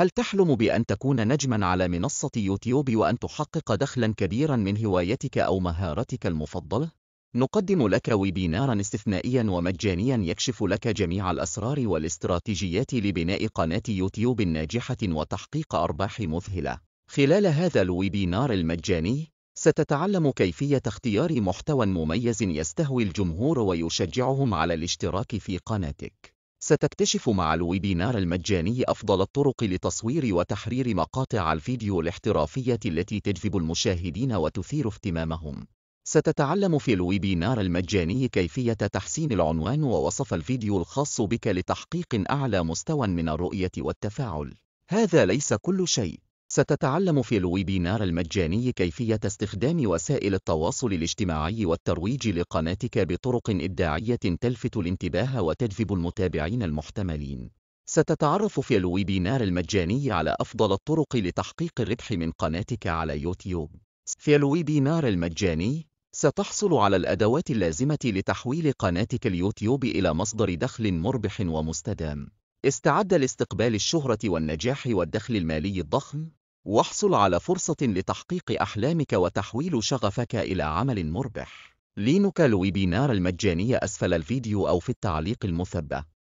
هل تحلم بأن تكون نجمًا على منصة يوتيوب وأن تحقق دخلًا كبيرًا من هوايتك أو مهارتك المفضلة؟ نقدم لك ويبينارا استثنائيا ومجانيا يكشف لك جميع الأسرار والاستراتيجيات لبناء قناة يوتيوب ناجحة وتحقيق أرباح مذهلة. خلال هذا الويبينار المجاني، ستتعلم كيفية اختيار محتوى مميز يستهوي الجمهور ويشجعهم على الاشتراك في قناتك. ستكتشف مع الويبينار المجاني أفضل الطرق لتصوير وتحرير مقاطع الفيديو الاحترافية التي تجذب المشاهدين وتثير اهتمامهم. ستتعلم في الويبينار المجاني كيفية تحسين العنوان ووصف الفيديو الخاص بك لتحقيق أعلى مستوى من الرؤية والتفاعل. هذا ليس كل شيء. ستتعلم في الويبينار المجاني كيفية استخدام وسائل التواصل الاجتماعي والترويج لقناتك بطرق إبداعية تلفت الانتباه وتجذب المتابعين المحتملين. ستتعرف في الويبينار المجاني على أفضل الطرق لتحقيق الربح من قناتك على يوتيوب. في الويبينار المجاني، ستحصل على الأدوات اللازمة لتحويل قناتك اليوتيوب إلى مصدر دخل مربح ومستدام. استعد لاستقبال الشهرة والنجاح والدخل المالي الضخم واحصل على فرصة لتحقيق أحلامك وتحويل شغفك إلى عمل مربح. لينك الويبينار المجانية أسفل الفيديو أو في التعليق المثبت